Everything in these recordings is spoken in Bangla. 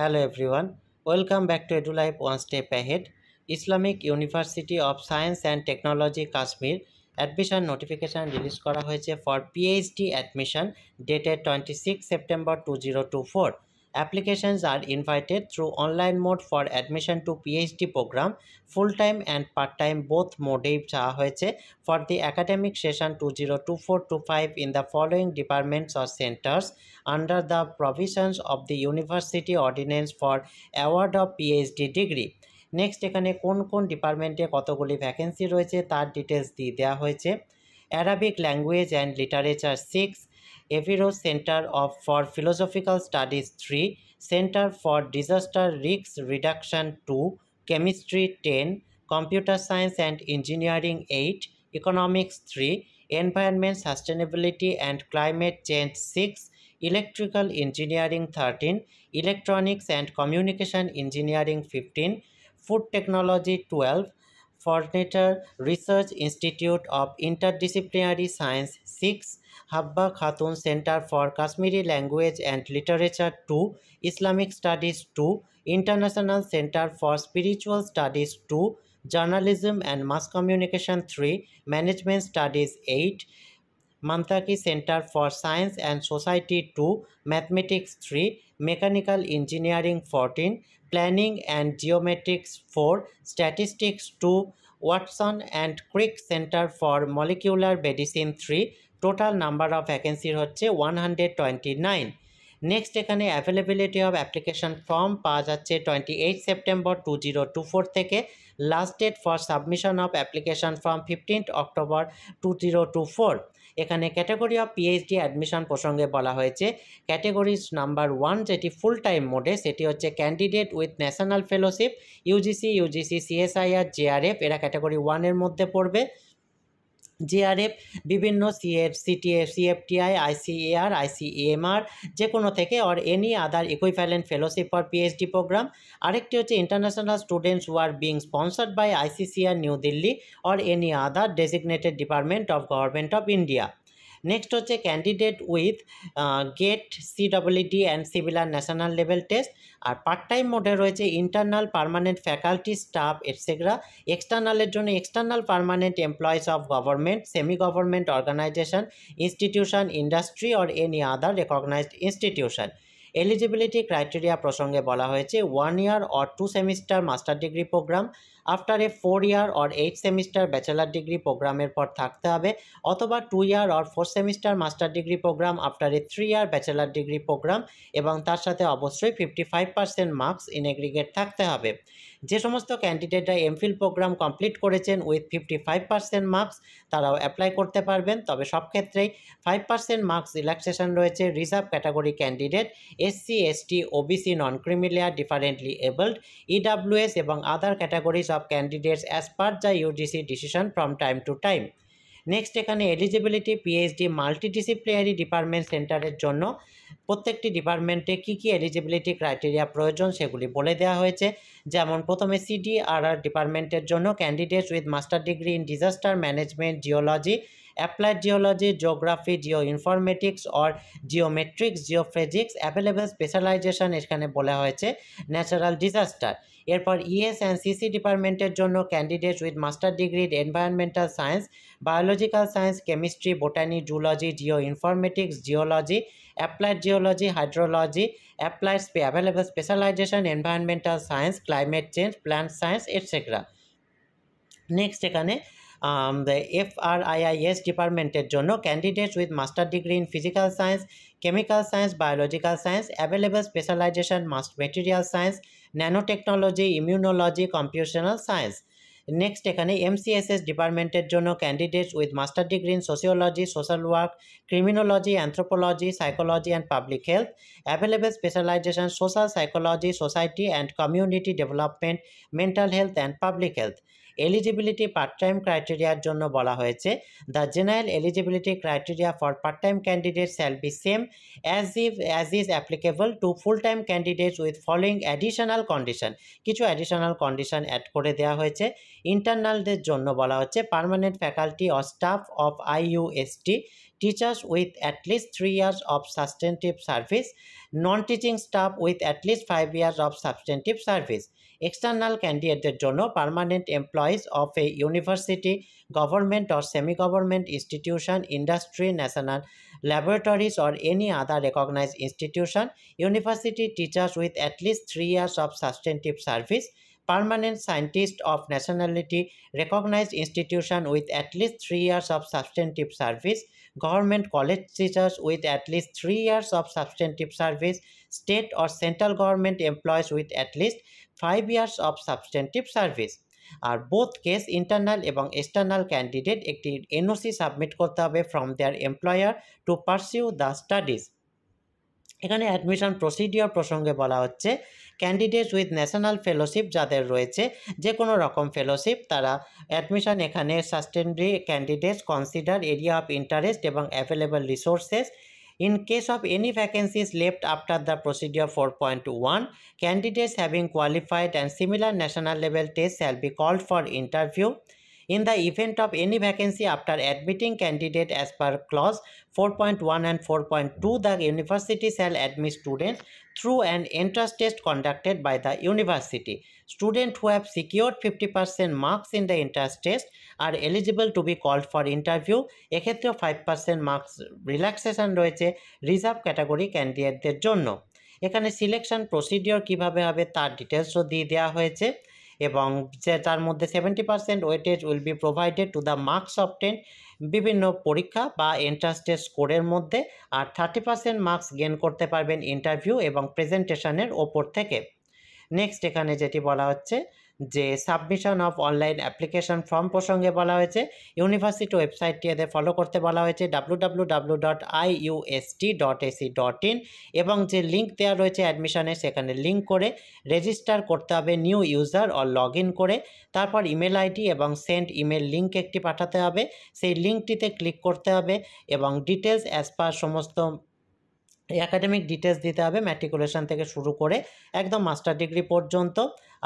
Hello everyone welcome back to Edu Life one step ahead Islamic University of Science and Technology Kashmir admission notification release করা হয়েছে for PhD admission dated twenty six September two zero two four Applications are invited through online mode for admission to PhD program, full-time and part-time both mode hoyeche for the academic session 202425 in the following departments or centers under the provisions of the University Ordinance for Award of PhD degree. Next এখানে কোন কোন ডিপার্টমেন্টে কতগুলি ভ্যাকেন্সি রয়েছে তার ডিটেলস দিয়ে দেওয়া হয়েছে Arabic language and literature six Eviro Center of, for Philosophical Studies 3, Center for Disaster Risk Reduction 2, Chemistry 10, Computer Science and Engineering 8, Economics 3, Environment Sustainability and Climate Change 6, Electrical Engineering 13, Electronics and Communication Engineering 15, Food Technology 12, ফর্নেটার research institute of interdisciplinary science six Habba Khatoon centre for Kashmiri language and literature two Islamic studies two international centre for spiritual studies two journalism and mass communication three management studies eight Mantaqi centre for science and society two mathematics three mechanical engineering fourteen planning and geometrics four statistics two Watson and Crick centre for molecular medicine three total number of ভ্যাকেন্সির হচ্ছে one hundred twenty nine next এখানে অ্যাভেলেবিলিটি অফ অ্যাপ্লিকেশন ফর্ম পাওয়া যাচ্ছে twenty eight September two zero two four থেকে last date for submission of application form fifteenth October two zero two four এখানে ক্যাটাগরি অফ পিএইচডি অ্যাডমিশন প্রসঙ্গে বলা হয়েছে ক্যাটাগরিজ নাম্বার ওয়ান যেটি ফুল টাইম মোডে সেটি হচ্ছে candidate with national fellowship UGC UGC CSIR JRF এরা ক্যাটাগরি ওয়ানের মধ্যে পড়বে জিআরএফ বিভিন্ন CF CTF CFTI ICAR ICMR যে কোনো থেকে or any other equivalent fellowship for PhD programme আরেকটি হচ্ছে international students who are being sponsored by ICCR New Delhi or any other designated department of government of India next হচ্ছে candidate with GATE CWD and similar national level test আর পার্ট টাইম মোডে রয়েছে internal permanent faculty staff etcetera এক্সটার্নালের জন্য external permanent employees of government semi government organisation institution industry or any other recognised institution eligibility criteria প্রসঙ্গে বলা হয়েছে one year or two semester master degree programme after a four year or eight semester bachelor degree প্রোগ্রামের পর থাকতে হবে অথবা two year or four semester master degree programme after a three year bachelor degree programme এবং তার সাথে অবশ্যই fifty five percent marks in aggregate থাকতে হবে যে সমস্ত ক্যান্ডিডেটরা এমফিল প্রোগ্রাম কমপ্লিট করেছেন with fifty five percent marks তারাও অ্যাপ্লাই করতে পারবেন তবে সব ক্ষেত্রেই ফাইভ পার্সেন্ট মার্কস রিল্যাক্সেশন রয়েছে reserve category candidate SC ST OBC non creamy layer differently abled EWS এবং other categories of candidates as per the UGC decision from time to time. Next এখানে এলিজিবিলিটি পিএইচডি মাল্টিডিসিপ্লিনারি ডিপার্টমেন্ট সেন্টারের জন্য প্রত্যেকটি ডিপার্টমেন্টে কি কি এলিজিবিলিটি ক্রাইটেরিয়া প্রয়োজন সেগুলি বলে দেওয়া হয়েছে যেমন প্রথমে সিডিআরআর ডিপার্টমেন্টের জন্য candidates with master degree in disaster management geology applied applied geology, geography, geoinformatics or geometrics geophysics available specialisation এখানে বলা হয়েছে ন্যাচারাল ডিজাস্টার এরপর ইএস অ্যান্ড সিসি ডিপার্টমেন্টের জন্য candidate with master degree environmental science biological science chemistry botany zoology geoinformatics geology applied geology hydrology applied স্পে available specialisation environmental science climate change plant science etcetera next এখানে দ্য এফ আর আইআইএস ডিপার্টমেন্টের জন্য candidates with master degree in physical science chemical science biological science available specialisation must material science nanotechnology immunology computational science next এখানে এমসিএসএস ডিপার্টমেন্টের জন্য candidates with master degree in sociology social work criminology anthropology psychology and public health available specialisation social psychology society and community development mental health and public health eligibility part time ক্রাইটেরিয়ার জন্য বলা হয়েছে the general eligibility criteria for part time candidate shall be same as if as is applicable to full time candidates with following additional condition কিছু অ্যাডিশনাল কন্ডিশন অ্যাড করে দেওয়া হয়েছে ইন্টারনালদের জন্য বলা হচ্ছে permanent faculty or staff of IUST teachers with at least 3 years of substantive service, non-teaching staff with at least 5 years of substantive service, external ক্যান্ডিডেটদের জন্য permanent employees of a university government or semi government institution industry national laboratories or any other recognised institution university teachers with at least three years of substantive service permanent scientist of nationality recognise institution with at least three years of substantive service government college teachers with at least three years of substantive service state or central government employees with at least five years of substantive service R both case internal এবং এক্সটার্নাল ক্যান্ডিডেট একটি এনওসি সাবমিট করতে হবে from their employer to pursue the studies এখানে অ্যাডমিশন প্রসিডিওর প্রসঙ্গে বলা হচ্ছে ক্যান্ডিডেটস উইথ ন্যাশনাল ফেলোশিপ যাদের রয়েছে যে কোনো রকম ফেলোশিপ তারা অ্যাডমিশন এখানে সাস্টেনারি candidates consider area of interest এবং available resources in case of any vacancies left after the procedure four point one candidates having qualified and similar national level test shall be called for interview in the event of any vacancy after admitting candidate as per clause 4.1 and 4.2 the university shall admit students through an entrance test conducted by the university students who have secured 50% percent marks in the entrance test are are eligible to be called for interview এক্ষেত্রেও ফাইভ পার্সেন্ট মার্কস রিল্যাক্সেশন রয়েছে রিজার্ভ ক্যাটাগরি ক্যান্ডিডেটদের জন্য এখানে সিলেকশন প্রসিডিওর কিভাবে হবে তার ডিটেলসও দিয়ে দেওয়া হয়েছে এবং তার মধ্যে seventy percent weightage will be provided to the marks ten বিভিন্ন পরীক্ষা বা এন্ট্রান্স টেস্ট স্কোরের মধ্যে আর থার্টি পার্সেন্ট মার্কস গেন করতে পারবেন ইন্টারভিউ এবং প্রেজেন্টেশনের ওপর থেকে নেক্সট এখানে যেটি বলা হচ্ছে যে submission of online application form প্রসঙ্গে বলা হয়েছে ইউনিভার্সিটি ওয়েবসাইটটি এদের ফলো করতে বলা হয়েছে W dot I dot AC dot in এবং যে লিঙ্ক দেওয়া রয়েছে অ্যাডমিশনে সেখানে লিঙ্ক করে রেজিস্টার করতে হবে new user or log in করে তারপর ইমেল আইডি এবং সেন্ড ইমেল লিঙ্ক একটি পাঠাতে হবে সেই লিঙ্কটিতে ক্লিক করতে হবে এবং ডিটেলস অ্যাজ পার সমস্ত একাডেমিক ডিটেলস দিতে হবে ম্যাট্রিকুলেশন থেকে শুরু করে একদম মাস্টার ডিগ্রি পর্যন্ত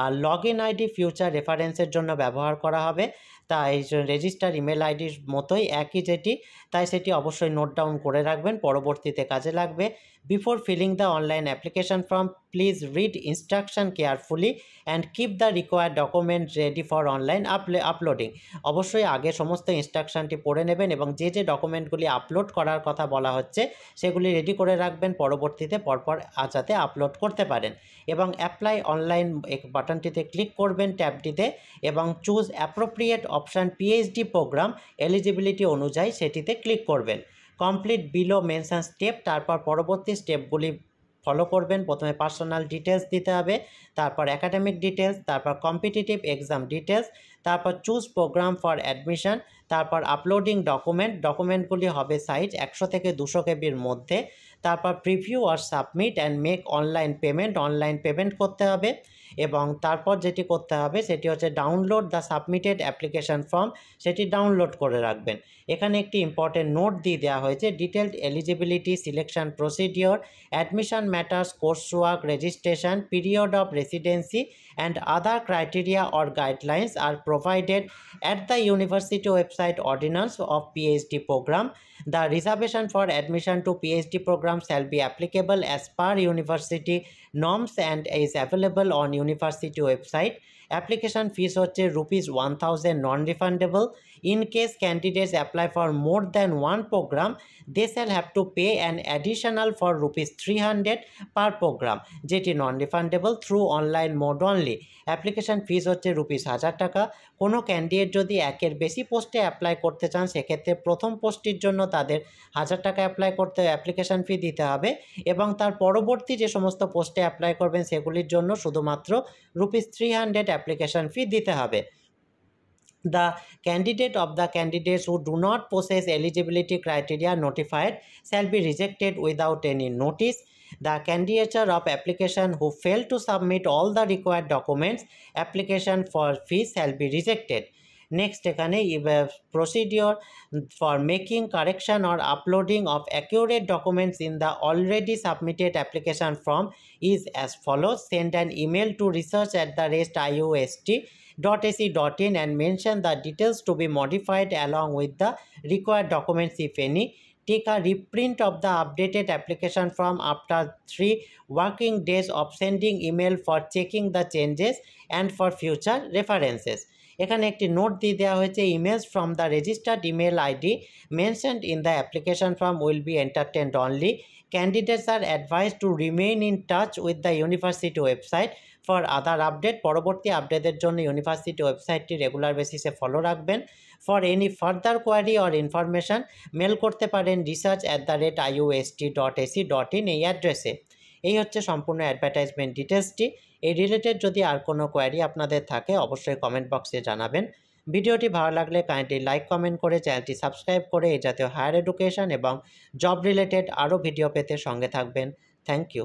আর লগ ইন আইডি ফিউচার রেফারেন্সের জন্য ব্যবহার করা হবে তাই রেজিস্টার ইমেল আইডির মতোই একই যেটি তাই সেটি অবশ্যই নোট ডাউন করে রাখবেন পরবর্তীতে কাজে লাগবে before filling the online application form please read instruction carefully and keep the require document ready for online uploading অবশ্যই আগে সমস্ত ইনস্ট্রাকশনটি পড়ে নেবেন এবং যে যে ডকুমেন্টগুলি আপলোড করার কথা বলা হচ্ছে সেগুলি রেডি করে রাখবেন পরবর্তীতে পরপর যাতে আপলোড করতে পারেন এবং অ্যাপ্লাই অনলাইন বাটনটিতে ক্লিক করবেন ট্যাবটিতে এবং choose appropriate option PhD programme eligibility অনুযায়ী সেটিতে ক্লিক করবেন কমপ্লিট বিলো মেনশান স্টেপ তারপর পরবর্তী স্টেপগুলি ফলো করবেন প্রথমে পার্সোনাল ডিটেলস দিতে হবে তারপর অ্যাকাডেমিক ডিটেলস তারপর কম্পিটিটিভ এক্সাম ডিটেলস তারপর চুজ প্রোগ্রাম ফর অ্যাডমিশন তারপর আপলোডিং ডকুমেন্ট ডকুমেন্টগুলি হবে সাইজ একশো থেকে দুশো কেবির মধ্যে তারপর প্রিভিউ আর submit and make online payment online payment করতে হবে এবং তারপর যেটি করতে হবে সেটি হচ্ছে download the submitted application form সেটি ডাউনলোড করে রাখবেন এখানে একটি ইম্পর্টেন্ট নোট দিয়ে দেওয়া হয়েছে detailed eligibility selection procedure admission matters course work registration period of residency and other criteria or guidelines are provided at the university website ordinance of PhD programme The reservation for admission to PhD program shall be applicable as per university norms and is available on university website. Application fees হচ্ছে rupees 1000 non refundable In case candidates apply for more than one program, they shall have to pay an additional for rupees 300 per program, যেটি non refundable through online mode only application fees হচ্ছে রুপিস হাজার টাকা কোনো ক্যান্ডিডেট যদি একের বেশি পোস্টে অ্যাপ্লাই করতে চান সেক্ষেত্রে প্রথম পোস্টটির জন্য তাদের হাজার টাকা অ্যাপ্লাই করতে অ্যাপ্লিকেশন ফি দিতে হবে এবং তার পরবর্তী যে সমস্ত পোস্টে অ্যাপ্লাই করবেন সেগুলির জন্য শুধুমাত্র rupees three hundred application fee দিতে হবে the candidate of the candidates who do not possess eligibility criteria notified shall be rejected without any notice. The candidature of application who fail to submit all the required documents, application for fees shall be rejected. Next, procedure for making correction or uploading of accurate documents in the already submitted application form is as follows. Send an email to research at the rest rest .ac.in and mention the details to be modified along with the required documents if any. Take a reprint of the updated application form after three working days of sending email for checking the changes and for future references. এখানে একটি নোট দিয়ে দেওয়া হয়েছে image from the registered email ID mentioned in the application form will be entertained only candidates are advised to remain in touch with the university website for other update পরবর্তী আপডেটের জন্য ইউনিভার্সিটি ওয়েবসাইটটি রেগুলার বেসিসে ফলো রাখবেন for any further query or information mail করতে পারেন research at the rate IUST dot AC dot in এই অ্যাড্রেসে এই হচ্ছে সম্পূর্ণ অ্যাডভার্টাইজমেন্ট ডিটেলসটি এই রিলেটেড যদি আর কোনো কোয়ারি আপনাদের থাকে অবশ্যই কমেন্ট বক্সে জানাবেন ভিডিওটি ভালো লাগলে কাইন্ডলি লাইক কমেন্ট করে চ্যানেলটি সাবস্ক্রাইব করে এই জাতীয় হায়ার এডুকেশন এবং জব রিলেটেড আরও ভিডিও পেতে সঙ্গে থাকবেন থ্যাংক ইউ